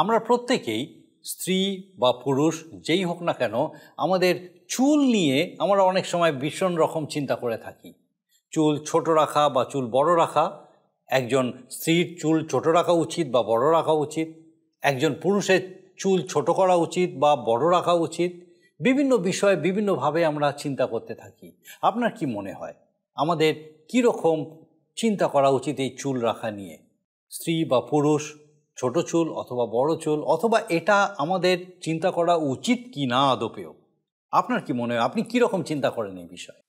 আমরা প্রত্যেকেই স্ত্রী বা পুরুষ যেই হোক না কেন আমাদের চুল নিয়ে আমরা অনেক সময় ভীষণ রকম চিন্তা করে থাকি চুল ছোট রাখা বা চুল বড় রাখা একজন স্ত্রীর চুল ছোট রাখা উচিত বা বড় রাখা উচিত একজন পুরুষের চুল ছোট করা উচিত বা বড় রাখা উচিত বিভিন্ন বিষয়ে বিভিন্নভাবে আমরা চিন্তা করতে থাকি আপনার কি মনে হয় আমাদের কী রকম চিন্তা করা উচিত এই চুল রাখা নিয়ে স্ত্রী বা পুরুষ ছোট চুল অথবা বড় চুল অথবা এটা আমাদের চিন্তা করা উচিত কি না আদপেও আপনার কি মনে হয় আপনি কীরকম চিন্তা করেন এই বিষয়ে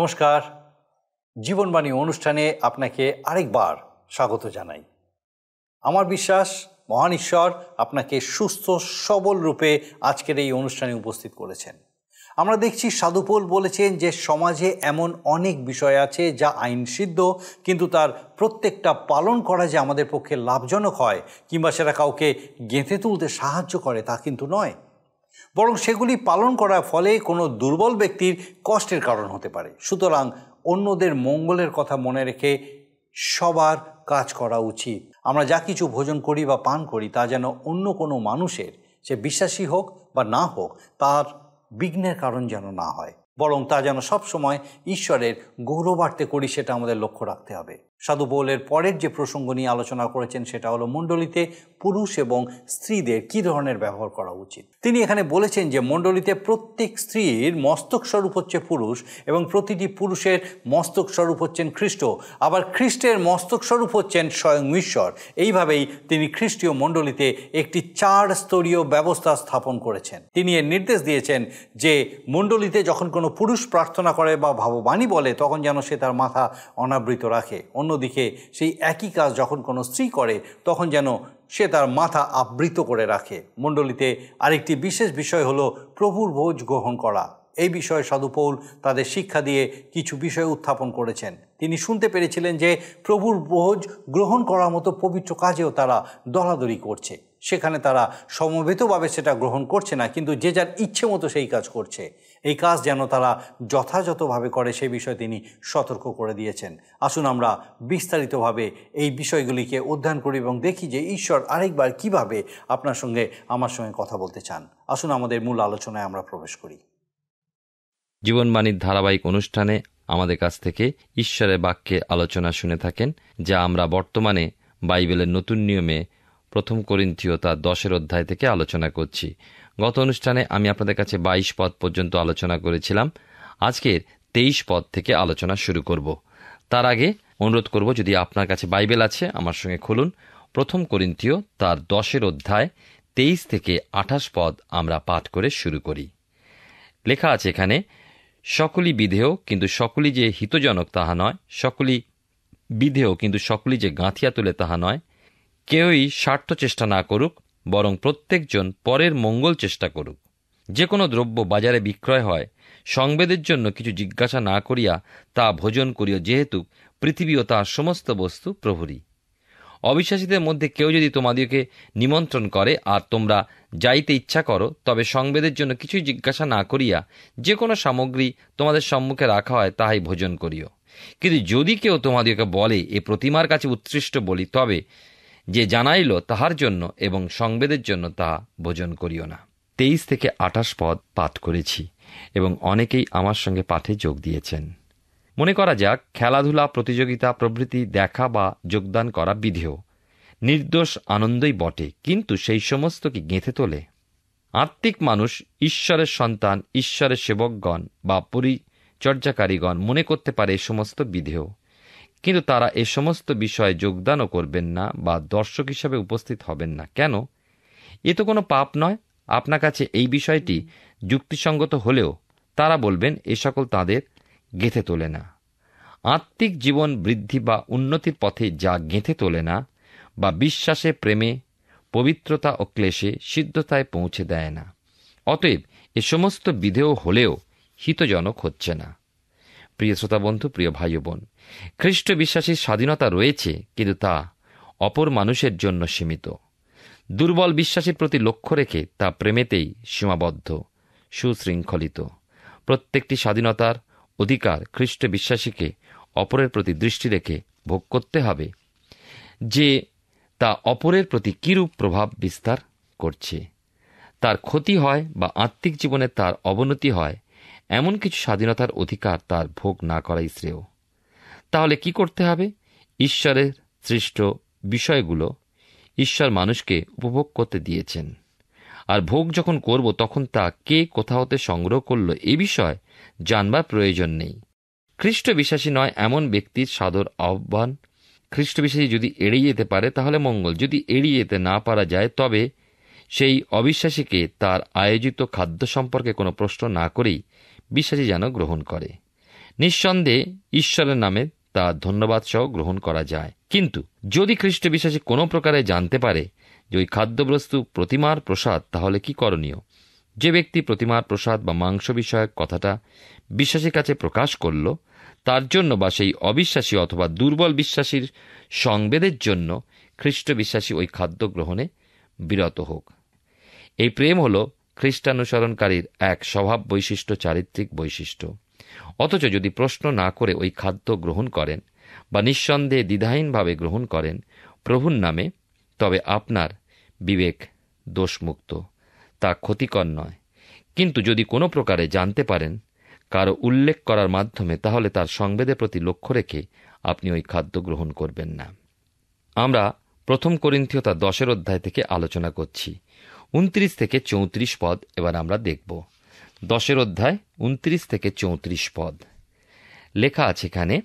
নমস্কার জীবনবাণী অনুষ্ঠানে আপনাকে আরেকবার স্বাগত জানাই আমার বিশ্বাস মহান ঈশ্বর আপনাকে সুস্থ সবল রূপে আজকের এই অনুষ্ঠানে উপস্থিত করেছেন আমরা দেখছি সাধুপোল বলেছেন যে সমাজে এমন অনেক বিষয় আছে যা আইন সিদ্ধ কিন্তু তার প্রত্যেকটা পালন করা যে আমাদের পক্ষে লাভজনক হয় কিংবা সেটা কাউকে গেঁথে তুলতে সাহায্য করে তা কিন্তু নয় বরং সেগুলি পালন করার ফলে কোনো দুর্বল ব্যক্তির কষ্টের কারণ হতে পারে সুতরাং অন্যদের মঙ্গলের কথা মনে রেখে সবার কাজ করা উচিত আমরা যা কিছু ভোজন করি বা পান করি তা যেন অন্য কোনো মানুষের সে বিশ্বাসী হোক বা না হোক তার বিঘ্নের কারণ যেন না হয় বরং তা যেন সবসময় ঈশ্বরের গৌরবার্তে করি সেটা আমাদের লক্ষ্য রাখতে হবে সাধু বৌলের পরের যে প্রসঙ্গ নিয়ে আলোচনা করেছেন সেটা হলো মণ্ডলিতে পুরুষ এবং স্ত্রীদের কি ধরনের ব্যবহার করা উচিত তিনি এখানে বলেছেন যে মণ্ডলীতে প্রত্যেক স্ত্রীর মস্তক স্বরূপ হচ্ছে পুরুষ এবং প্রতিটি পুরুষের মস্তক স্বরূপ হচ্ছেন খ্রিস্ট আবার খ্রিস্টের মস্তক স্বরূপ হচ্ছেন স্বয়ং ঈশ্বর এইভাবেই তিনি খ্রিস্টীয় মণ্ডলীতে একটি চার স্তরীয় ব্যবস্থা স্থাপন করেছেন তিনি এর নির্দেশ দিয়েছেন যে মণ্ডলীতে যখন কোনো পুরুষ প্রার্থনা করে বা ভাববাণী বলে তখন যেন সে তার মাথা অনাবৃত রাখে অন্যদিকে সেই একই কাজ যখন কোনো স্ত্রী করে তখন যেন সে তার মাথা আবৃত করে রাখে মণ্ডলীতে আরেকটি বিশেষ বিষয় হলো প্রভুর ভোজ গ্রহণ করা এই বিষয়ে সাধুপৌল তাদের শিক্ষা দিয়ে কিছু বিষয় উত্থাপন করেছেন তিনি শুনতে পেরেছিলেন যে প্রভুর ভোজ গ্রহণ করার মতো পবিত্র কাজেও তারা দলাদলি করছে সেখানে তারা সমবেতভাবে সেটা গ্রহণ করছে না কিন্তু যে যার ইচ্ছে মতো সেই কাজ করছে এই কাজ যেন তারা যথাযথভাবে করে সে বিষয়ে তিনি সতর্ক করে দিয়েছেন আসুন আমরা বিস্তারিতভাবে এই বিষয়গুলিকে অধ্যয়ন করি এবং দেখি যে ঈশ্বর আরেকবার কিভাবে আপনার সঙ্গে আমার সঙ্গে কথা বলতে চান আসুন আমাদের মূল আলোচনায় আমরা প্রবেশ করি জীবনবাণীর ধারাবাহিক অনুষ্ঠানে আমাদের কাছ থেকে ঈশ্বরের বাক্যে আলোচনা শুনে থাকেন যা আমরা বর্তমানে বাইবেলের নতুন নিয়মে প্রথম করিন্থীয় তার দশের অধ্যায় থেকে আলোচনা করছি গত অনুষ্ঠানে আমি আপনাদের কাছে বাইশ পদ পর্যন্ত আলোচনা করেছিলাম আজকের তেইশ পদ থেকে আলোচনা শুরু করব তার আগে অনুরোধ করব যদি আপনার কাছে বাইবেল আছে আমার সঙ্গে খুলুন প্রথম করিন্থীয় তার দশের অধ্যায় তেইশ থেকে আঠাশ পদ আমরা পাঠ করে শুরু করি লেখা আছে এখানে সকলি বিধেয় কিন্তু সকলি যে হিতজনক তাহা নয় সকলি বিধেয় কিন্তু সকলি যে গাঁথিয়া তুলে তাহা নয় কেউই স্বার্থ চেষ্টা না করুক বরং প্রত্যেকজন পরের মঙ্গল চেষ্টা করুক যে কোনো দ্রব্য বাজারে বিক্রয় হয় সংবেদের জন্য কিছু জিজ্ঞাসা না করিয়া তা ভোজন করিও যেহেতু পৃথিবী ও তাহার সমস্ত বস্তু প্রভুরই অবিশ্বাসীদের মধ্যে কেউ যদি তোমাদিওকে নিমন্ত্রণ করে আর তোমরা যাইতে ইচ্ছা করো তবে সংবেদের জন্য কিছুই জিজ্ঞাসা না করিয়া যে কোনো সামগ্রী তোমাদের সম্মুখে রাখা হয় তাহাই ভোজন করিও কিন্তু যদি কেউ তোমাদিওকে বলে এ প্রতিমার কাছে উৎকৃষ্ট বলি তবে যে জানাইল তাহার জন্য এবং সংবেদের জন্য তা ভোজন করিও না তেইশ থেকে আঠাশ পদ পাঠ করেছি এবং অনেকেই আমার সঙ্গে পাঠে যোগ দিয়েছেন মনে করা যাক খেলাধুলা প্রতিযোগিতা প্রভৃতি দেখা বা যোগদান করা বিধেয় নির্দোষ আনন্দই বটে কিন্তু সেই সমস্ত কি গেঁথে তোলে আত্মিক মানুষ ঈশ্বরের সন্তান ঈশ্বরের সেবকগণ বা পরিচর্যাকারীগণ মনে করতে পারে এ সমস্ত বিধেয় কিন্তু তারা এ সমস্ত বিষয়ে যোগদানও করবেন না বা দর্শক হিসাবে উপস্থিত হবেন না কেন এ তো কোনো পাপ নয় আপনার কাছে এই বিষয়টি যুক্তিসঙ্গত হলেও তারা বলবেন এ সকল তাদের গেঁথে তোলে না আত্মিক জীবন বৃদ্ধি বা উন্নতির পথে যা গেঁথে তোলে না বা বিশ্বাসে প্রেমে পবিত্রতা ও ক্লেশে সিদ্ধতায় পৌঁছে দেয় না অতএব এ সমস্ত বিধেয় হলেও হিতজনক হচ্ছে না প্রিয় শ্রোতা বন্ধু প্রিয় ভাই বোন খ্রিস্ট বিশ্বাসীর স্বাধীনতা রয়েছে কিন্তু তা অপর মানুষের জন্য সীমিত দুর্বল বিশ্বাসের প্রতি লক্ষ্য রেখে তা প্রেমেতেই সীমাবদ্ধ সুশৃঙ্খলিত প্রত্যেকটি স্বাধীনতার অধিকার খ্রিস্ট বিশ্বাসীকে অপরের প্রতি দৃষ্টি রেখে ভোগ করতে হবে যে তা অপরের প্রতি কিরূপ প্রভাব বিস্তার করছে তার ক্ষতি হয় বা আত্মিক জীবনে তার অবনতি হয় এমন কিছু স্বাধীনতার অধিকার তার ভোগ না করাই শ্রেয় তাহলে কি করতে হবে ঈশ্বরের সৃষ্ট বিষয়গুলো ঈশ্বর মানুষকে উপভোগ করতে দিয়েছেন আর ভোগ যখন করব তখন তা কে কোথা হতে সংগ্রহ করল এ বিষয় জানবার প্রয়োজন নেই খ্রিস্ট বিশ্বাসী নয় এমন ব্যক্তির সাদর আহ্বান খ্রিস্ট বিশ্বাসী যদি এড়িয়ে যেতে পারে তাহলে মঙ্গল যদি এড়িয়ে যেতে না পারা যায় তবে সেই অবিশ্বাসীকে তার আয়োজিত খাদ্য সম্পর্কে কোনো প্রশ্ন না করেই বিশ্বাসী যেন গ্রহণ করে নিঃসন্দেহে ঈশ্বরের নামে তা ধন্যবাদ সহ গ্রহণ করা যায় কিন্তু যদি খ্রিস্ট বিশ্বাসী কোনো প্রকারে জানতে পারে যে ওই খাদ্যবস্তু প্রতিমার প্রসাদ তাহলে কি করণীয় যে ব্যক্তি প্রতিমার প্রসাদ বা মাংস বিষয়ক কথাটা বিশ্বাসীর কাছে প্রকাশ করল তার জন্য বা সেই অবিশ্বাসী অথবা দুর্বল বিশ্বাসীর সংবেদের জন্য খ্রিস্ট বিশ্বাসী ওই খাদ্য গ্রহণে বিরত হোক এই প্রেম হল খ্রিস্টানুসরণকারীর এক স্বভাব বৈশিষ্ট্য চারিত্রিক বৈশিষ্ট্য অথচ যদি প্রশ্ন না করে ওই খাদ্য গ্রহণ করেন বা নিঃসন্দেহে দ্বিধাহীনভাবে গ্রহণ করেন প্রভুর নামে তবে আপনার বিবেক দোষমুক্ত তা ক্ষতিকর নয় কিন্তু যদি কোনো প্রকারে জানতে পারেন কারো উল্লেখ করার মাধ্যমে তাহলে তার সংবেদের প্রতি লক্ষ্য রেখে আপনি ওই খাদ্য গ্রহণ করবেন না আমরা প্রথম করিন্থীয় দশের অধ্যায় থেকে আলোচনা করছি উনত্রিশ থেকে চৌত্রিশ পদ এবার আমরা দেখব দশের অধ্যায় উনত্রিশ থেকে চৌত্রিশ পদ লেখা আছে এখানে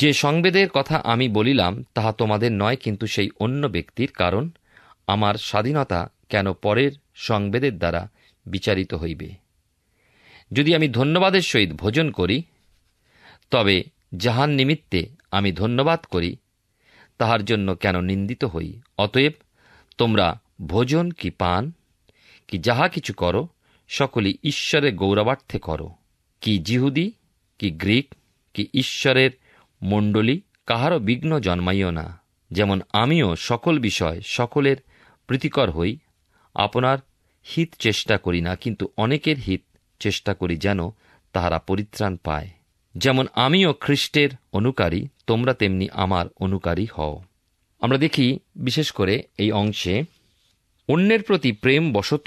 যে সংবেদের কথা আমি বলিলাম তাহা তোমাদের নয় কিন্তু সেই অন্য ব্যক্তির কারণ আমার স্বাধীনতা কেন পরের সংবেদের দ্বারা বিচারিত হইবে যদি আমি ধন্যবাদের সহিত ভোজন করি তবে যাহার নিমিত্তে আমি ধন্যবাদ করি তাহার জন্য কেন নিন্দিত হই অতএব তোমরা ভোজন কি পান কি যাহা কিছু করো সকলই ঈশ্বরের গৌরবার্থে করো কি জিহুদি কি গ্রিক কি ঈশ্বরের মণ্ডলী কাহারও বিঘ্ন জন্মাইও না যেমন আমিও সকল বিষয় সকলের প্রীতিকর হই আপনার হিত চেষ্টা করি না কিন্তু অনেকের হিত চেষ্টা করি যেন তাহারা পরিত্রাণ পায় যেমন আমিও খ্রিস্টের অনুকারী তোমরা তেমনি আমার অনুকারী হও আমরা দেখি বিশেষ করে এই অংশে অন্যের প্রতি প্রেম বশত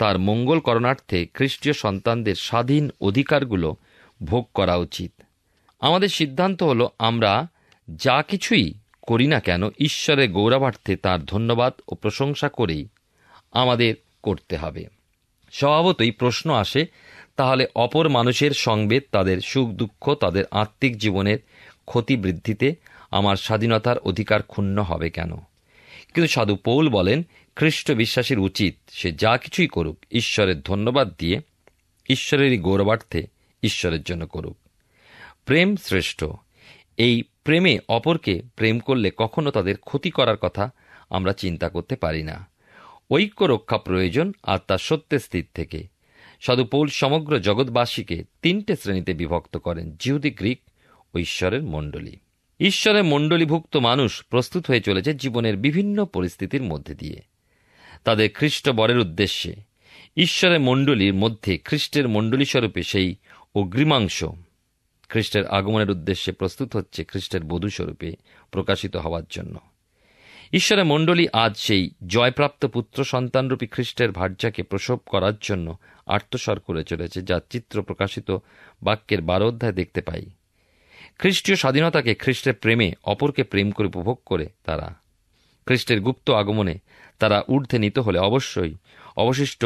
তার মঙ্গল করণার্থে খ্রিস্টীয় সন্তানদের স্বাধীন অধিকারগুলো ভোগ করা উচিত আমাদের সিদ্ধান্ত হলো আমরা যা কিছুই করি না কেন ঈশ্বরের গৌরবার্থে তার ধন্যবাদ ও প্রশংসা করেই আমাদের করতে হবে স্বভাবতই প্রশ্ন আসে তাহলে অপর মানুষের সংবেদ তাদের সুখ দুঃখ তাদের আত্মিক জীবনের ক্ষতি বৃদ্ধিতে আমার স্বাধীনতার অধিকার ক্ষুণ্ণ হবে কেন কিন্তু সাধু পৌল বলেন খ্রিস্ট বিশ্বাসীর উচিত সে যা কিছুই করুক ঈশ্বরের ধন্যবাদ দিয়ে ঈশ্বরেরই গৌরবার্থে ঈশ্বরের জন্য করুক প্রেম শ্রেষ্ঠ এই প্রেমে অপরকে প্রেম করলে কখনো তাদের ক্ষতি করার কথা আমরা চিন্তা করতে পারি না ঐক্য রক্ষা প্রয়োজন আর তার সত্যের স্থির থেকে সাধু পৌল সমগ্র জগৎবাসীকে তিনটে শ্রেণীতে বিভক্ত করেন জিহুদি গ্রিক ও ঈশ্বরের মণ্ডলী ঈশ্বরে মণ্ডলীভুক্ত মানুষ প্রস্তুত হয়ে চলেছে জীবনের বিভিন্ন পরিস্থিতির মধ্যে দিয়ে তাদের খ্রিস্ট বরের উদ্দেশ্যে ঈশ্বরের মণ্ডলীর মধ্যে খ্রিস্টের মণ্ডলী স্বরূপে সেই অগ্রিমাংশ খ্রিস্টের আগমনের উদ্দেশ্যে প্রস্তুত হচ্ছে খ্রিস্টের বধূস্বরূপে প্রকাশিত হওয়ার জন্য ঈশ্বরের মণ্ডলী আজ সেই জয়প্রাপ্ত পুত্র সন্তানরূপী খ্রিস্টের ভার্যাকে প্রসব করার জন্য আত্মসার করে চলেছে যা চিত্র প্রকাশিত বাক্যের বারো অধ্যায় দেখতে পাই খ্রিস্টীয় স্বাধীনতাকে খ্রিস্টের প্রেমে অপরকে প্রেম করে উপভোগ করে তারা খ্রিস্টের গুপ্ত আগমনে তারা ঊর্ধ্বে নিতে হলে অবশ্যই অবশিষ্ট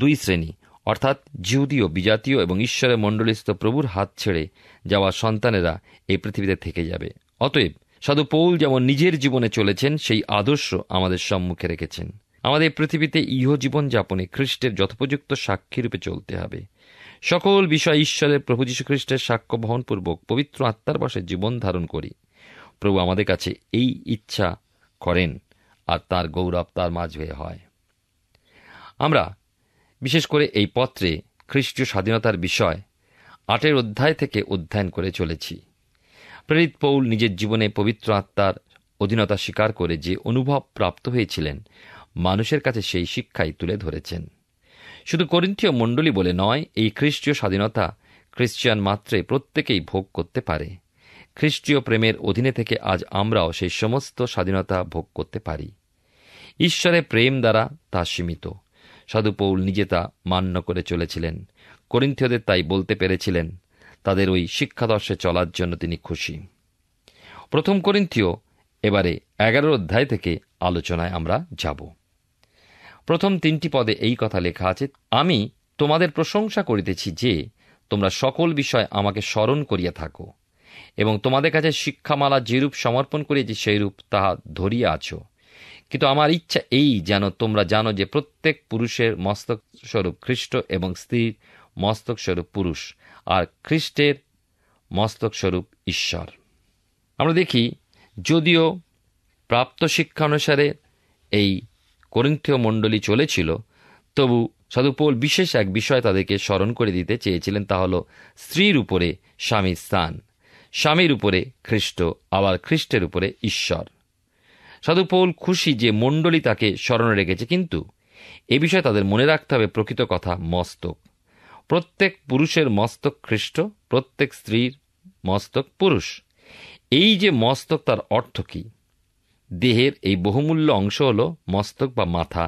দুই শ্রেণী অর্থাৎ জিহুদীয় বিজাতীয় এবং ঈশ্বরের মণ্ডলিস্থ প্রভুর হাত ছেড়ে যাওয়া সন্তানেরা এই পৃথিবীতে থেকে যাবে অতএব সাধু পৌল যেমন নিজের জীবনে চলেছেন সেই আদর্শ আমাদের সম্মুখে রেখেছেন আমাদের পৃথিবীতে ইহ জীবনযাপনে খ্রিস্টের যথোপযুক্ত সাক্ষী রূপে চলতে হবে সকল বিষয় ঈশ্বরের প্রভু যীশুখ্রিস্টের সাক্ষ্য বহনপূর্বক পবিত্র আত্মার বসে জীবন ধারণ করি প্রভু আমাদের কাছে এই ইচ্ছা করেন আর তার গৌরব তার হয়ে হয় আমরা বিশেষ করে এই পত্রে খ্রিস্টীয় স্বাধীনতার বিষয় আটের অধ্যায় থেকে অধ্যয়ন করে চলেছি প্রেরিত পৌল নিজের জীবনে পবিত্র আত্মার অধীনতা স্বীকার করে যে অনুভব প্রাপ্ত হয়েছিলেন মানুষের কাছে সেই শিক্ষাই তুলে ধরেছেন শুধু করিন্থীয় মণ্ডলী বলে নয় এই খ্রিস্টীয় স্বাধীনতা খ্রিস্টিয়ান মাত্রে প্রত্যেকেই ভোগ করতে পারে খ্রিস্টীয় প্রেমের অধীনে থেকে আজ আমরাও সেই সমস্ত স্বাধীনতা ভোগ করতে পারি ঈশ্বরের প্রেম দ্বারা তা সীমিত সাধুপৌল নিজে তা মান্য করে চলেছিলেন করিন্থীয়দের তাই বলতে পেরেছিলেন তাদের ওই শিক্ষাদর্শে চলার জন্য তিনি খুশি প্রথম করিন্থীয় এবারে এগারো অধ্যায় থেকে আলোচনায় আমরা যাব প্রথম তিনটি পদে এই কথা লেখা আছে আমি তোমাদের প্রশংসা করিতেছি যে তোমরা সকল বিষয় আমাকে স্মরণ করিয়া থাকো এবং তোমাদের কাছে শিক্ষামালা যেরূপ সমর্পণ করিয়াছি সেইরূপ তাহা ধরিয়া আছো কিন্তু আমার ইচ্ছা এই যেন তোমরা জানো যে প্রত্যেক পুরুষের মস্তক স্বরূপ খ্রিস্ট এবং স্ত্রীর মস্তক স্বরূপ পুরুষ আর খ্রিস্টের মস্তক স্বরূপ ঈশ্বর আমরা দেখি যদিও প্রাপ্ত শিক্ষানুসারে এই করিন্থীয় মণ্ডলী চলেছিল তবু সদুপোল বিশেষ এক বিষয় তাদেরকে স্মরণ করে দিতে চেয়েছিলেন তা হল স্ত্রীর উপরে স্বামীর স্থান স্বামীর উপরে খ্রিস্ট আবার খ্রিস্টের উপরে ঈশ্বর সাধুপৌল খুশি যে মণ্ডলী তাকে স্মরণে রেখেছে কিন্তু এ বিষয়ে তাদের মনে রাখতে হবে প্রকৃত কথা মস্তক প্রত্যেক পুরুষের মস্তক খ্রিস্ট প্রত্যেক স্ত্রীর মস্তক পুরুষ এই যে মস্তক তার অর্থ কী দেহের এই বহুমূল্য অংশ হল মস্তক বা মাথা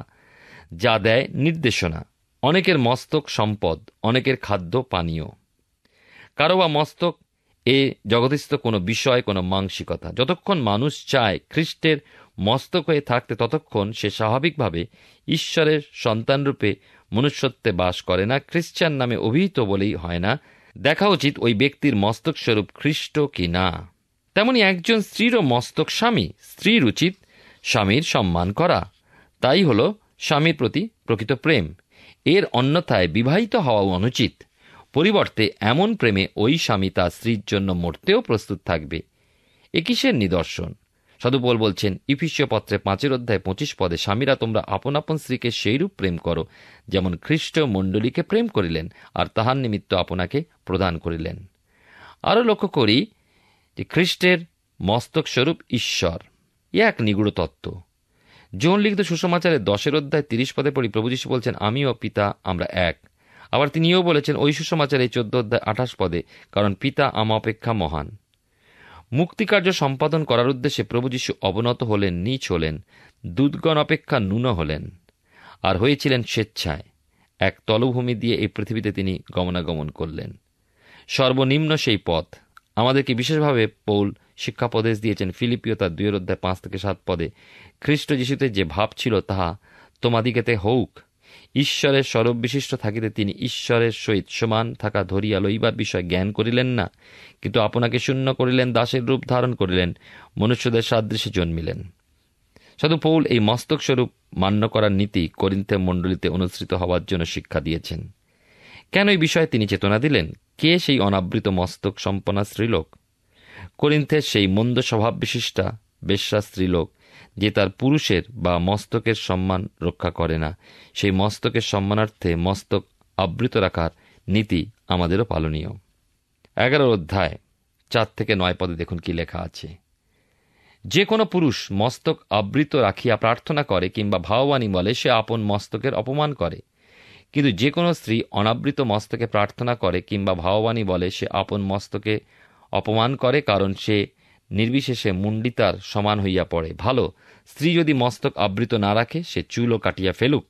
যা দেয় নির্দেশনা অনেকের মস্তক সম্পদ অনেকের খাদ্য পানীয় কারো বা মস্তক এ জগদস্থ কোনো বিষয় কোনো মানসিকতা যতক্ষণ মানুষ চায় খ্রিস্টের মস্তক হয়ে থাকতে ততক্ষণ সে স্বাভাবিকভাবে ঈশ্বরের সন্তানরূপে মনুষ্যত্বে বাস করে না খ্রিস্টান নামে অভিহিত বলেই হয় না দেখা উচিত ওই ব্যক্তির মস্তকস্বরূপ খ্রিস্ট কি না তেমনি একজন স্ত্রীরও মস্তক স্বামী স্ত্রীর উচিত স্বামীর সম্মান করা তাই হল স্বামীর প্রতি প্রকৃত প্রেম এর অন্যথায় বিবাহিত হওয়াও অনুচিত পরিবর্তে এমন প্রেমে ওই স্বামী তার স্ত্রীর জন্য মরতেও প্রস্তুত থাকবে এ নিদর্শন সদুপল বলছেন ইফিসীয় পত্রে পাঁচের অধ্যায় পঁচিশ পদে স্বামীরা তোমরা আপন আপন স্ত্রীকে সেইরূপ প্রেম করো যেমন খ্রিস্ট মণ্ডলীকে প্রেম করিলেন আর তাহার নিমিত্ত আপনাকে প্রদান করিলেন আরও লক্ষ্য করি যে খ্রিস্টের মস্তকস্বরূপ ঈশ্বর এ এক নিগুড় তত্ত্ব যৌন লিখিত সুসমাচারের দশের অধ্যায় তিরিশ পদে পড়ি প্রভু বলছেন আমি ও পিতা আমরা এক আবার তিনিও বলেছেন ওই সুসমাচারে এই চোদ্দ অধ্যায় আঠাশ পদে কারণ পিতা আমা অপেক্ষা মহান মুক্তিকার্য সম্পাদন করার উদ্দেশ্যে প্রভুযশু অবনত হলেন নিচ হলেন দুধগণ অপেক্ষা ন্যূন হলেন আর হয়েছিলেন স্বেচ্ছায় এক তলভূমি দিয়ে এই পৃথিবীতে তিনি গমনাগমন করলেন সর্বনিম্ন সেই পথ আমাদেরকে বিশেষভাবে পৌল শিক্ষাপদেশ দিয়েছেন ফিলিপিও তার দুয়ের অধ্যায় পাঁচ থেকে সাত পদে খ্রিস্ট যিশুতে যে ভাব ছিল তাহা তোমাদিকেতে হউক ঈশ্বরের বিশিষ্ট থাকিতে তিনি ঈশ্বরের সহিত সমান থাকা ধরিয়া লইবার বিষয় জ্ঞান করিলেন না কিন্তু আপনাকে শূন্য করিলেন দাসের রূপ ধারণ করিলেন মনুষ্যদের সাদৃশ্যে জন্মিলেন সাধু পৌল এই মস্তক স্বরূপ মান্য করার নীতি করিন্থে মণ্ডলীতে অনুসৃত হওয়ার জন্য শিক্ষা দিয়েছেন কেন এই বিষয়ে তিনি চেতনা দিলেন কে সেই অনাবৃত মস্তক সম্পনা স্ত্রীলোক করিন্থের সেই মন্দ স্বভাব বিশিষ্টা বেশ্যা স্ত্রীলোক যে তার পুরুষের বা মস্তকের সম্মান রক্ষা করে না সেই মস্তকের সম্মানার্থে মস্তক আবৃত রাখার নীতি আমাদেরও পালনীয় এগারো অধ্যায় চার থেকে নয় পদে দেখুন কি লেখা আছে যে কোনো পুরুষ মস্তক আবৃত রাখিয়া প্রার্থনা করে কিংবা ভাওয়ানি বলে সে আপন মস্তকের অপমান করে কিন্তু যে কোনো স্ত্রী অনাবৃত মস্তকে প্রার্থনা করে কিংবা ভাববাণী বলে সে আপন মস্তকে অপমান করে কারণ সে নির্বিশেষে মুণ্ডিতার সমান হইয়া পড়ে ভালো স্ত্রী যদি মস্তক আবৃত না রাখে সে চুলও কাটিয়া ফেলুক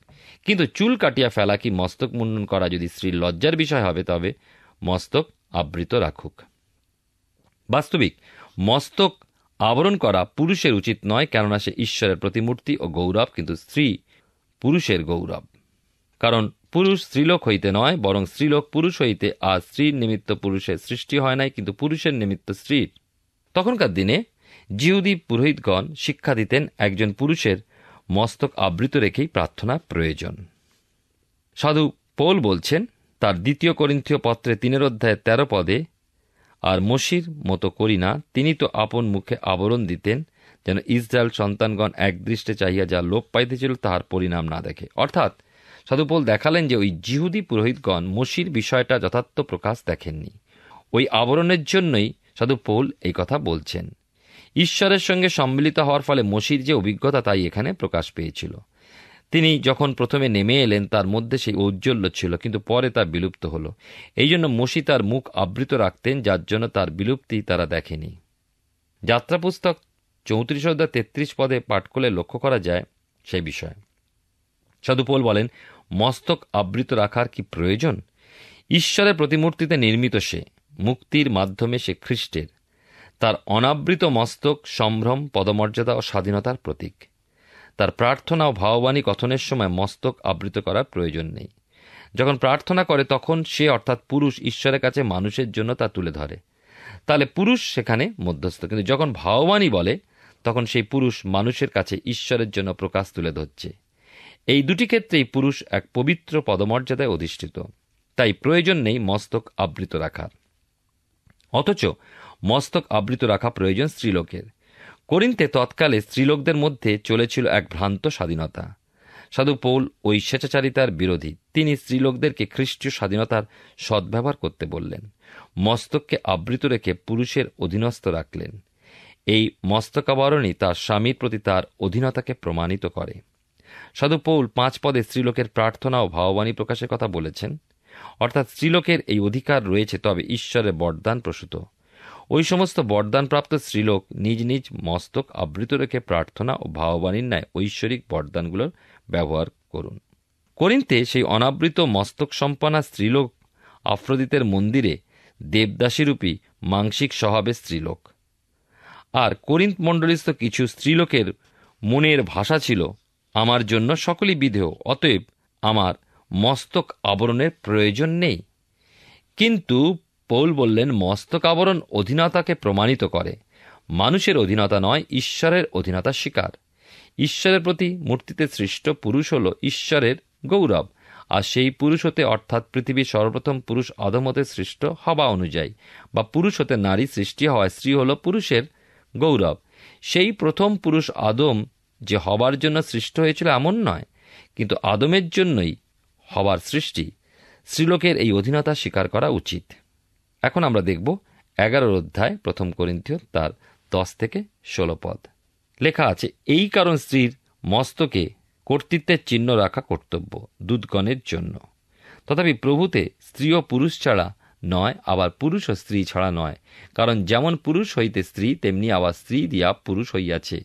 কিন্তু চুল কাটিয়া ফেলা কি মস্তক মুন্ডন করা যদি স্ত্রীর লজ্জার বিষয় হবে তবে মস্তক আবৃত রাখুক বাস্তবিক মস্তক আবরণ করা পুরুষের উচিত নয় কেননা সে ঈশ্বরের প্রতিমূর্তি ও গৌরব কিন্তু স্ত্রী পুরুষের গৌরব কারণ পুরুষ স্ত্রীলোক হইতে নয় বরং স্ত্রীলোক পুরুষ হইতে আর স্ত্রীর নিমিত্ত পুরুষের সৃষ্টি হয় নাই কিন্তু পুরুষের নিমিত্ত স্ত্রীর তখনকার দিনে জিহুদী পুরোহিতগণ শিক্ষা দিতেন একজন পুরুষের মস্তক আবৃত রেখেই প্রার্থনা প্রয়োজন সাধু পৌল বলছেন তার দ্বিতীয় করিন্থীয় পত্রে তিনের অধ্যায়ে তেরো পদে আর মসির মতো করি না তিনি তো আপন মুখে আবরণ দিতেন যেন ইসরায়েল সন্তানগণ একদৃষ্টে চাহিয়া যা লোপ পাইতেছিল তাহার পরিণাম না দেখে অর্থাৎ সাধুপোল দেখালেন যে ওই জিহুদি পুরোহিতগণ মসির বিষয়টা যথার্থ প্রকাশ দেখেননি ওই আবরণের জন্যই সাধু পৌল এই কথা বলছেন ঈশ্বরের সঙ্গে সম্মিলিত হওয়ার ফলে মসির যে অভিজ্ঞতা তাই এখানে প্রকাশ পেয়েছিল তিনি যখন প্রথমে নেমে এলেন তার মধ্যে সেই ঔজ্জ্বল্য ছিল কিন্তু পরে তা বিলুপ্ত হল এই জন্য মসি তার মুখ আবৃত রাখতেন যার জন্য তার বিলুপ্তি তারা দেখেনি যাত্রা পুস্তক চৌত্রিশ অধ্যায় তেত্রিশ পদে পাঠ করলে লক্ষ্য করা যায় সেই বিষয়ে সাধুপোল বলেন মস্তক আবৃত রাখার কি প্রয়োজন ঈশ্বরের প্রতিমূর্তিতে নির্মিত সে মুক্তির মাধ্যমে সে খ্রিস্টের তার অনাবৃত মস্তক সম্ভ্রম পদমর্যাদা ও স্বাধীনতার প্রতীক তার প্রার্থনা ও ভাববাণী কথনের সময় মস্তক আবৃত করার প্রয়োজন নেই যখন প্রার্থনা করে তখন সে অর্থাৎ পুরুষ ঈশ্বরের কাছে মানুষের জন্য তা তুলে ধরে তাহলে পুরুষ সেখানে মধ্যস্থ কিন্তু যখন ভাববাণী বলে তখন সেই পুরুষ মানুষের কাছে ঈশ্বরের জন্য প্রকাশ তুলে ধরছে এই দুটি ক্ষেত্রেই পুরুষ এক পবিত্র পদমর্যাদায় অধিষ্ঠিত তাই প্রয়োজন নেই মস্তক আবৃত রাখার অথচ মস্তক আবৃত রাখা প্রয়োজন স্ত্রীলোকের করিন্তে তৎকালে স্ত্রীলোকদের মধ্যে চলেছিল এক ভ্রান্ত স্বাধীনতা সাধু পৌল ওই স্বেচ্ছাচারিতার বিরোধী তিনি স্ত্রীলোকদেরকে খ্রিস্টীয় স্বাধীনতার সদ্ব্যবহার করতে বললেন মস্তককে আবৃত রেখে পুরুষের অধীনস্থ রাখলেন এই মস্তকাবরণই তার স্বামীর প্রতি তার অধীনতাকে প্রমাণিত করে সাধু পৌল পাঁচ পদে স্ত্রীলোকের প্রার্থনা ও ভাববাণী প্রকাশের কথা বলেছেন অর্থাৎ স্ত্রীলোকের এই অধিকার রয়েছে তবে ঈশ্বরের বরদান প্রসূত ওই সমস্ত বরদানপ্রাপ্ত স্ত্রীলোক নিজ নিজ মস্তক আবৃত রেখে প্রার্থনা ও ভাববাণীর ন্যায় ঐশ্বরিক বরদানগুলোর ব্যবহার করুন করিন্তে সেই অনাবৃত মস্তক সম্পন্না স্ত্রীলোক আফ্রোদিতের মন্দিরে দেবদাসীরূপী মাংসিক স্বভাবে স্ত্রীলোক আর করিন্ত মণ্ডলিস্থ কিছু স্ত্রীলোকের মনের ভাষা ছিল আমার জন্য সকলই বিধেয় অতএব আমার মস্তক আবরণের প্রয়োজন নেই কিন্তু পৌল বললেন মস্তক আবরণ অধীনতাকে প্রমাণিত করে মানুষের অধীনতা নয় ঈশ্বরের অধীনতা শিকার ঈশ্বরের প্রতি মূর্তিতে সৃষ্ট পুরুষ হল ঈশ্বরের গৌরব আর সেই পুরুষ হতে অর্থাৎ পৃথিবীর সর্বপ্রথম পুরুষ অধমতে সৃষ্ট হওয়া অনুযায়ী বা পুরুষ হতে নারী সৃষ্টি হওয়ায় স্ত্রী হল পুরুষের গৌরব সেই প্রথম পুরুষ আদম যে হবার জন্য সৃষ্ট হয়েছিল এমন নয় কিন্তু আদমের জন্যই হবার সৃষ্টি স্ত্রীলোকের এই অধীনতা স্বীকার করা উচিত এখন আমরা দেখব এগারোর অধ্যায় প্রথম করিন্থীয় তার দশ থেকে ষোলো পদ লেখা আছে এই কারণ স্ত্রীর মস্তকে কর্তৃত্বের চিহ্ন রাখা কর্তব্য দুধগণের জন্য তথাপি প্রভুতে স্ত্রী ও পুরুষ ছাড়া নয় আবার পুরুষ ও স্ত্রী ছাড়া নয় কারণ যেমন পুরুষ হইতে স্ত্রী তেমনি আবার স্ত্রী দিয়া পুরুষ হইয়াছে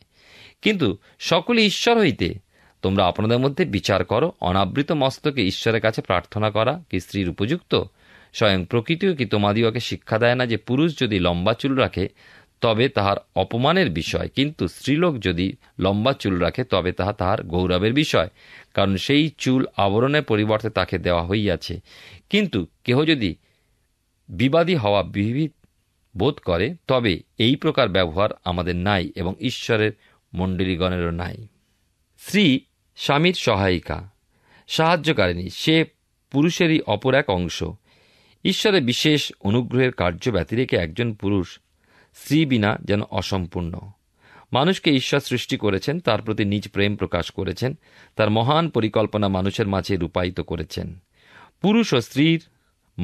কিন্তু সকলে ঈশ্বর হইতে তোমরা আপনাদের মধ্যে বিচার করো অনাবৃত মস্তকে ঈশ্বরের কাছে প্রার্থনা করা কি স্ত্রীর উপযুক্ত স্বয়ং প্রকৃতিও কি তোমাদিওকে শিক্ষা দেয় না যে পুরুষ যদি লম্বা চুল রাখে তবে তাহার অপমানের বিষয় কিন্তু স্ত্রীলোক যদি লম্বা চুল রাখে তবে তাহা তাহার গৌরবের বিষয় কারণ সেই চুল আবরণের পরিবর্তে তাকে দেওয়া হইয়াছে কিন্তু কেহ যদি বিবাদী হওয়া বিবিধ বোধ করে তবে এই প্রকার ব্যবহার আমাদের নাই এবং ঈশ্বরের মণ্ডলীগণেরও নাই স্ত্রী স্বামীর সহায়িকা সাহায্যকারিণী সে পুরুষেরই অপর এক অংশ ঈশ্বরের বিশেষ অনুগ্রহের কার্য ব্যতিরেকে একজন পুরুষ স্ত্রী বিনা যেন অসম্পূর্ণ মানুষকে ঈশ্বর সৃষ্টি করেছেন তার প্রতি নিজ প্রেম প্রকাশ করেছেন তার মহান পরিকল্পনা মানুষের মাঝে রূপায়িত করেছেন পুরুষ ও স্ত্রীর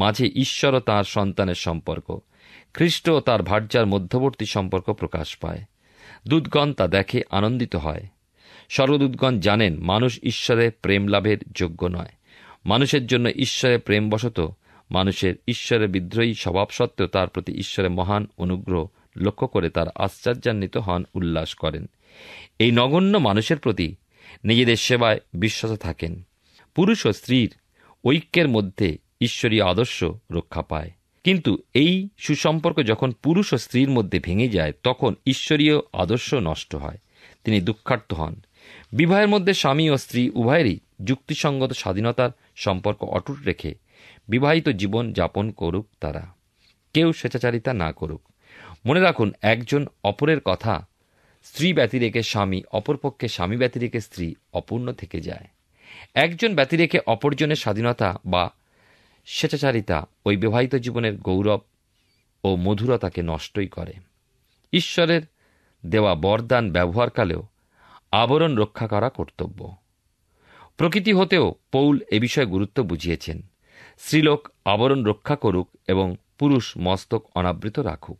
মাঝে ঈশ্বর ও তাঁর সন্তানের সম্পর্ক খ্রিস্ট ও তার ভার্যার মধ্যবর্তী সম্পর্ক প্রকাশ পায় দূতগণ তা দেখে আনন্দিত হয় স্বর্গদূতগণ জানেন মানুষ ঈশ্বরে প্রেম লাভের যোগ্য নয় মানুষের জন্য ঈশ্বরে প্রেমবশত মানুষের ঈশ্বরে বিদ্রোহী স্বভাব সত্ত্বেও তার প্রতি ঈশ্বরের মহান অনুগ্রহ লক্ষ্য করে তার আশ্চর্যান্বিত হন উল্লাস করেন এই নগণ্য মানুষের প্রতি নিজেদের সেবায় বিশ্বাস থাকেন পুরুষ ও স্ত্রীর ঐক্যের মধ্যে ঈশ্বরীয় আদর্শ রক্ষা পায় কিন্তু এই সুসম্পর্ক যখন পুরুষ ও স্ত্রীর মধ্যে ভেঙে যায় তখন ঈশ্বরীয় আদর্শ নষ্ট হয় তিনি দুঃখার্থ হন বিবাহের মধ্যে স্বামী ও স্ত্রী উভয়েরই যুক্তিসঙ্গত স্বাধীনতার সম্পর্ক অটুট রেখে বিবাহিত জীবন যাপন করুক তারা কেউ স্বেচ্ছাচারিতা না করুক মনে রাখুন একজন অপরের কথা স্ত্রী ব্যতি স্বামী অপরপক্ষে স্বামী ব্যতিরেকে স্ত্রী অপূর্ণ থেকে যায় একজন ব্যতি অপরজনের স্বাধীনতা বা স্বেচ্ছাচারিতা ওই বিবাহিত জীবনের গৌরব ও মধুরতাকে নষ্টই করে ঈশ্বরের দেওয়া বরদান ব্যবহারকালেও আবরণ রক্ষা করা কর্তব্য প্রকৃতি হতেও পৌল এ বিষয়ে গুরুত্ব বুঝিয়েছেন স্ত্রীলোক আবরণ রক্ষা করুক এবং পুরুষ মস্তক অনাবৃত রাখুক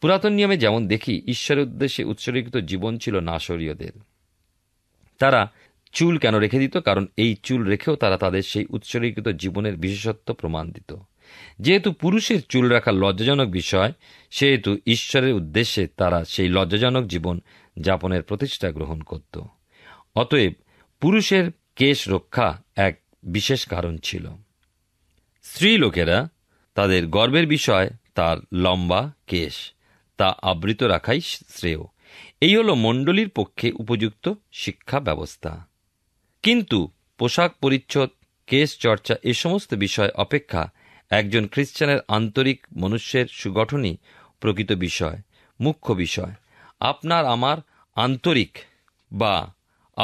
পুরাতন নিয়মে যেমন দেখি ঈশ্বরের উদ্দেশ্যে উৎসর্গিত জীবন ছিল নাশরীয়দের তারা চুল কেন রেখে দিত কারণ এই চুল রেখেও তারা তাদের সেই উৎসর্গীকৃত জীবনের বিশেষত্ব প্রমাণ দিত যেহেতু পুরুষের চুল রাখা লজ্জাজনক বিষয় সেহেতু ঈশ্বরের উদ্দেশ্যে তারা সেই লজ্জাজনক জীবন যাপনের প্রতিষ্ঠা গ্রহণ করত অতএব পুরুষের কেশ রক্ষা এক বিশেষ কারণ ছিল স্ত্রী লোকেরা তাদের গর্বের বিষয় তার লম্বা কেশ তা আবৃত রাখাই শ্রেয় এই হল মণ্ডলীর পক্ষে উপযুক্ত শিক্ষা ব্যবস্থা কিন্তু পোশাক পরিচ্ছদ কেস চর্চা এ সমস্ত বিষয় অপেক্ষা একজন খ্রিস্চানের আন্তরিক মনুষ্যের সুগঠনই প্রকৃত বিষয় মুখ্য বিষয় আপনার আমার আন্তরিক বা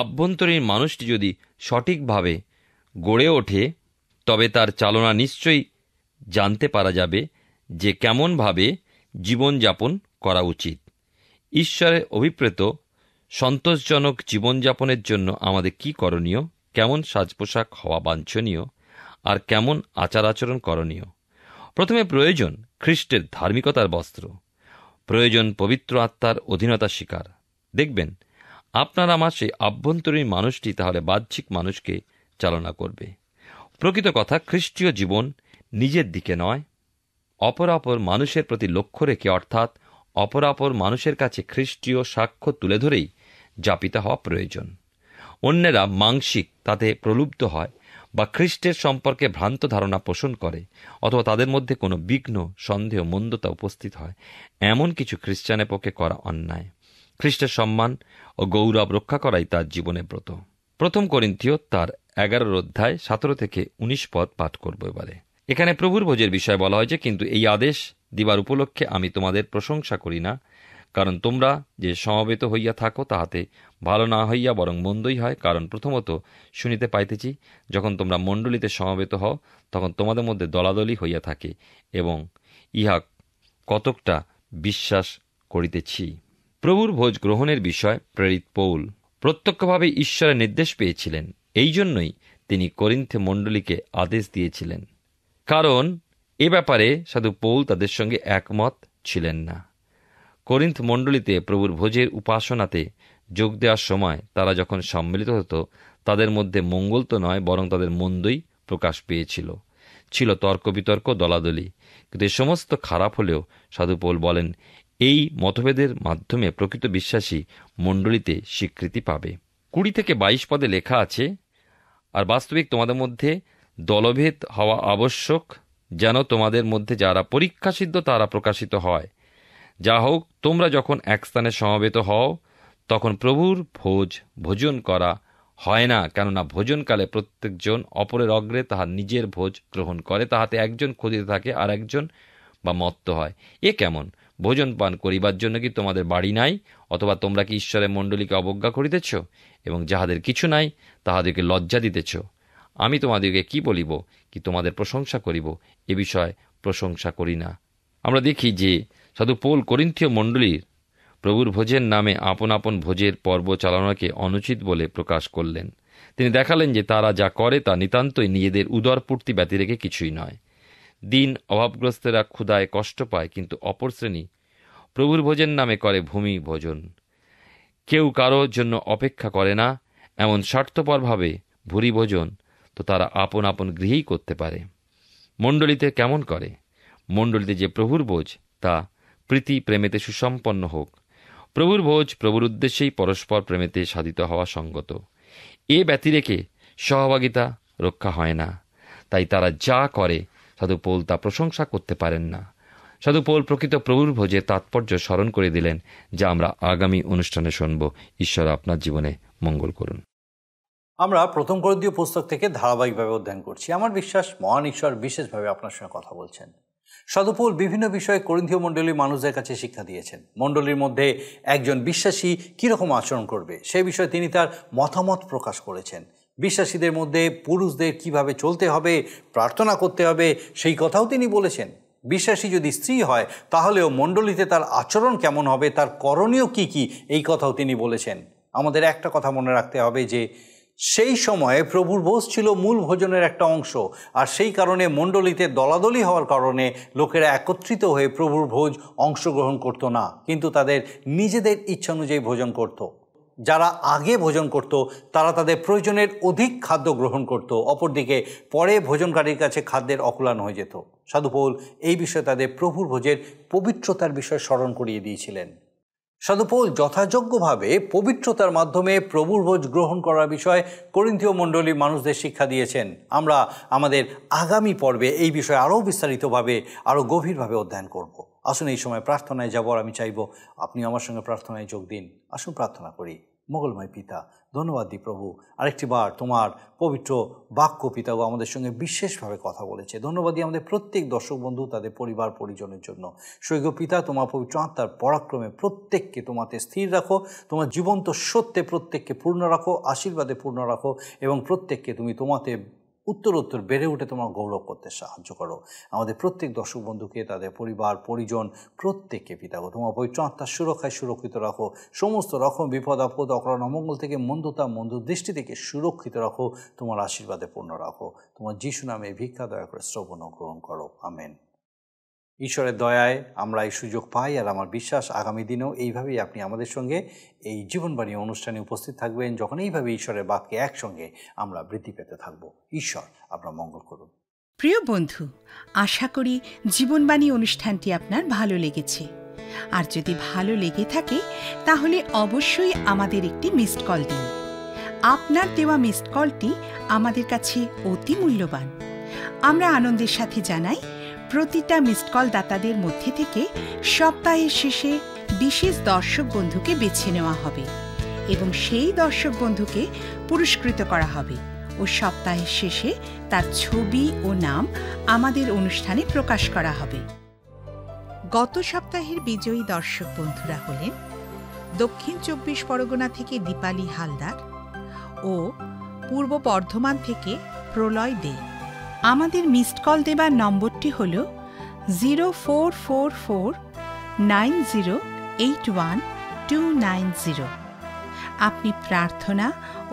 আভ্যন্তরীণ মানুষটি যদি সঠিকভাবে গড়ে ওঠে তবে তার চালনা নিশ্চয়ই জানতে পারা যাবে যে কেমনভাবে জীবনযাপন করা উচিত ঈশ্বরের অভিপ্রেত সন্তোষজনক জীবনযাপনের জন্য আমাদের কি করণীয় কেমন সাজ পোশাক হওয়া বাঞ্ছনীয় আর কেমন আচার আচরণ করণীয় প্রথমে প্রয়োজন খ্রিস্টের ধার্মিকতার বস্ত্র প্রয়োজন পবিত্র আত্মার অধীনতা শিকার দেখবেন আপনার আমার সেই আভ্যন্তরীণ মানুষটি তাহলে বাহ্যিক মানুষকে চালনা করবে প্রকৃত কথা খ্রিস্টীয় জীবন নিজের দিকে নয় অপরাপর মানুষের প্রতি লক্ষ্য রেখে অর্থাৎ অপরাপর মানুষের কাছে খ্রিস্টীয় সাক্ষ্য তুলে ধরেই যাপিত হওয়া প্রয়োজন অন্যেরা মাংসিক তাতে প্রলুব্ধ হয় বা খ্রিস্টের সম্পর্কে ভ্রান্ত ধারণা পোষণ করে অথবা তাদের মধ্যে কোনো বিঘ্ন সন্দেহ মন্দতা উপস্থিত হয় এমন কিছু খ্রিস্টানের পক্ষে করা অন্যায় খ্রিস্টের সম্মান ও গৌরব রক্ষা করাই তার জীবনের ব্রত প্রথম করিন্থিয় তার এগারোর অধ্যায় সতেরো থেকে উনিশ পদ পাঠ করব এবারে এখানে প্রভুর ভোজের বিষয় বলা হয়েছে কিন্তু এই আদেশ দিবার উপলক্ষে আমি তোমাদের প্রশংসা করি না কারণ তোমরা যে সমবেত হইয়া থাকো তাহাতে ভালো না হইয়া বরং মন্দই হয় কারণ প্রথমত শুনিতে পাইতেছি যখন তোমরা মণ্ডলীতে সমবেত হও তখন তোমাদের মধ্যে দলাদলি হইয়া থাকে এবং ইহা কতকটা বিশ্বাস করিতেছি প্রভুর ভোজ গ্রহণের বিষয় প্রেরিত পৌল প্রত্যক্ষভাবে ঈশ্বরের নির্দেশ পেয়েছিলেন এই জন্যই তিনি করিন্থে মণ্ডলীকে আদেশ দিয়েছিলেন কারণ এ ব্যাপারে সাধু পৌল তাদের সঙ্গে একমত ছিলেন না করিন্থ মণ্ডলীতে প্রভুর ভোজের উপাসনাতে যোগ দেওয়ার সময় তারা যখন সম্মিলিত হতো তাদের মধ্যে মঙ্গল তো নয় বরং তাদের মন্দই প্রকাশ পেয়েছিল ছিল তর্ক বিতর্ক দলাদলি কিন্তু এ সমস্ত খারাপ হলেও সাধুপোল বলেন এই মতভেদের মাধ্যমে প্রকৃত বিশ্বাসী মণ্ডলীতে স্বীকৃতি পাবে কুড়ি থেকে বাইশ পদে লেখা আছে আর বাস্তবিক তোমাদের মধ্যে দলভেদ হওয়া আবশ্যক যেন তোমাদের মধ্যে যারা পরীক্ষা সিদ্ধ তারা প্রকাশিত হয় যা হোক তোমরা যখন এক স্থানে সমবেত হও তখন প্রভুর ভোজ ভোজন করা হয় না কেননা ভোজনকালে প্রত্যেকজন অপরের অগ্রে তাহার নিজের ভোজ গ্রহণ করে তাহাতে একজন ক্ষতিতে থাকে আর একজন বা মত্ত হয় এ কেমন ভোজন পান করিবার জন্য কি তোমাদের বাড়ি নাই অথবা তোমরা কি ঈশ্বরের মণ্ডলীকে অবজ্ঞা করিতেছ এবং যাহাদের কিছু নাই তাহাদেরকে লজ্জা দিতেছ আমি তোমাদেরকে কি বলিব কি তোমাদের প্রশংসা করিব এ বিষয়ে প্রশংসা করি না আমরা দেখি যে সাধু পোল করিন্থীয় মণ্ডলীর প্রভুর ভোজের নামে আপন আপন ভোজের পর্ব চালানোকে অনুচিত বলে প্রকাশ করলেন তিনি দেখালেন যে তারা যা করে তা নিতান্তই নিজেদের উদরপূর্তি ব্যতি রেখে কিছুই নয় দিন অভাবগ্রস্তেরা ক্ষুদায় কষ্ট পায় কিন্তু অপর শ্রেণী প্রভুর ভোজের নামে করে ভূমি ভোজন কেউ কারো জন্য অপেক্ষা করে না এমন স্বার্থপরভাবে ভুরি ভোজন তো তারা আপন আপন গৃহেই করতে পারে মণ্ডলীতে কেমন করে মণ্ডলীতে যে প্রভুর বোঝ তা প্রীতি প্রেমেতে সুসম্পন্ন হোক প্রভুর ভোজ প্রভুর উদ্দেশ্যেই পরস্পর প্রেমেতে সাধিত হওয়া সঙ্গত এ ব্যতিরেকে সহভাগিতা রক্ষা হয় না তাই তারা যা করে সাধুপোল তা প্রশংসা করতে পারেন না সাধুপোল প্রকৃত প্রভুর ভোজে তাৎপর্য স্মরণ করে দিলেন যা আমরা আগামী অনুষ্ঠানে শুনব ঈশ্বর আপনার জীবনে মঙ্গল করুন আমরা প্রথম করদীয় পুস্তক থেকে ধারাবাহিকভাবে অধ্যয়ন করছি আমার বিশ্বাস মহান ঈশ্বর বিশেষভাবে আপনার সঙ্গে কথা বলছেন সদপৌল বিভিন্ন বিষয়ে করন্ধীয় মণ্ডলীর মানুষদের কাছে শিক্ষা দিয়েছেন মণ্ডলীর মধ্যে একজন বিশ্বাসী কীরকম আচরণ করবে সে বিষয়ে তিনি তার মতামত প্রকাশ করেছেন বিশ্বাসীদের মধ্যে পুরুষদের কিভাবে চলতে হবে প্রার্থনা করতে হবে সেই কথাও তিনি বলেছেন বিশ্বাসী যদি স্ত্রী হয় তাহলেও মণ্ডলীতে তার আচরণ কেমন হবে তার করণীয় কি কি এই কথাও তিনি বলেছেন আমাদের একটা কথা মনে রাখতে হবে যে সেই সময়ে প্রভুর বোস ছিল মূল ভোজনের একটা অংশ আর সেই কারণে মণ্ডলীতে দলাদলি হওয়ার কারণে লোকেরা একত্রিত হয়ে প্রভুর ভোজ অংশগ্রহণ করতো না কিন্তু তাদের নিজেদের ইচ্ছানুযায়ী ভোজন করত। যারা আগে ভোজন করত তারা তাদের প্রয়োজনের অধিক খাদ্য গ্রহণ করত অপরদিকে পরে ভোজনকারীর কাছে খাদ্যের অকুলান হয়ে যেত সাধুপৌল এই বিষয়ে তাদের প্রভুর ভোজের পবিত্রতার বিষয় স্মরণ করিয়ে দিয়েছিলেন সদুপল যথাযোগ্যভাবে পবিত্রতার মাধ্যমে প্রভুর ভোজ গ্রহণ করার বিষয়ে করিন্থীয় মণ্ডলীর মানুষদের শিক্ষা দিয়েছেন আমরা আমাদের আগামী পর্বে এই বিষয়ে আরও বিস্তারিতভাবে আরও গভীরভাবে অধ্যয়ন করব আসুন এই সময় প্রার্থনায় যাবো আর আমি চাইব আপনি আমার সঙ্গে প্রার্থনায় যোগ দিন আসুন প্রার্থনা করি মোগলময় পিতা ধন্যবাদ দি প্রভু আরেকটি বার তোমার পবিত্র বাক্য পিতাও আমাদের সঙ্গে বিশেষভাবে কথা বলেছে ধন্যবাদ দিই আমাদের প্রত্যেক দর্শক বন্ধু তাদের পরিবার পরিজনের জন্য সৈক্য পিতা তোমার পবিত্র আত্মার পরাক্রমে প্রত্যেককে তোমাতে স্থির রাখো তোমার জীবন্ত সত্যে প্রত্যেককে পূর্ণ রাখো আশীর্বাদে পূর্ণ রাখো এবং প্রত্যেককে তুমি তোমাতে উত্তরোত্তর বেড়ে উঠে তোমার গৌরব করতে সাহায্য করো আমাদের প্রত্যেক দর্শক বন্ধুকে তাদের পরিবার পরিজন প্রত্যেককে পিতাগো তোমার পবিত্র আত্মার সুরক্ষায় সুরক্ষিত রাখো সমস্ত রকম বিপদ আপদ অকরণ অমঙ্গল থেকে মন্দতা মন্দ দৃষ্টি থেকে সুরক্ষিত রাখো তোমার আশীর্বাদে পূর্ণ রাখো তোমার যিশু নামে ভিক্ষা দয়া করে শ্রবণ গ্রহণ করো আমেন ঈশ্বরের দয়ায় আমরা এই সুযোগ পাই আর আমার বিশ্বাস আগামী দিনেও এইভাবেই আপনি আমাদের সঙ্গে এই জীবনবাণী অনুষ্ঠানে উপস্থিত থাকবেন যখন এইভাবে ঈশ্বরের বাক্যে একসঙ্গে আমরা বৃদ্ধি পেতে থাকব ঈশ্বর আপনার মঙ্গল করুন প্রিয় বন্ধু আশা করি জীবনবাণী অনুষ্ঠানটি আপনার ভালো লেগেছে আর যদি ভালো লেগে থাকে তাহলে অবশ্যই আমাদের একটি মিসড কল দিন আপনার দেওয়া মিসড কলটি আমাদের কাছে অতি মূল্যবান আমরা আনন্দের সাথে জানাই প্রতিটা মিসড কল দাতাদের মধ্যে থেকে সপ্তাহের শেষে বিশেষ দর্শক বন্ধুকে বেছে নেওয়া হবে এবং সেই দর্শক বন্ধুকে পুরস্কৃত করা হবে ও সপ্তাহের শেষে তার ছবি ও নাম আমাদের অনুষ্ঠানে প্রকাশ করা হবে গত সপ্তাহের বিজয়ী দর্শক বন্ধুরা হলেন দক্ষিণ চব্বিশ পরগনা থেকে দীপালি হালদার ও পূর্ব বর্ধমান থেকে প্রলয় দেয় আমাদের মিসড কল দেবার নম্বরটি হল zero four four four nine zero eight one two nine zero আপনি প্রার্থনা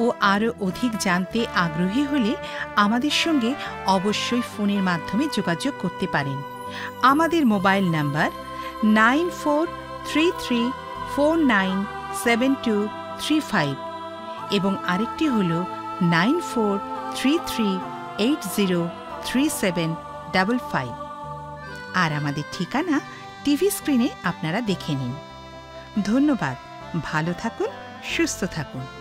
ও আরও অধিক জানতে আগ্রহী হলে আমাদের সঙ্গে অবশ্যই ফোনের মাধ্যমে যোগাযোগ করতে পারেন আমাদের mobile number nine four three three four nine seven two three five এবং আরেকটি হল nine four three three eight zero three seven double five আর আমাদের ঠিকানা টিভি স্ক্রিনে আপনারা দেখে নিন ধন্যবাদ ভালো থাকুন সুস্থ থাকুন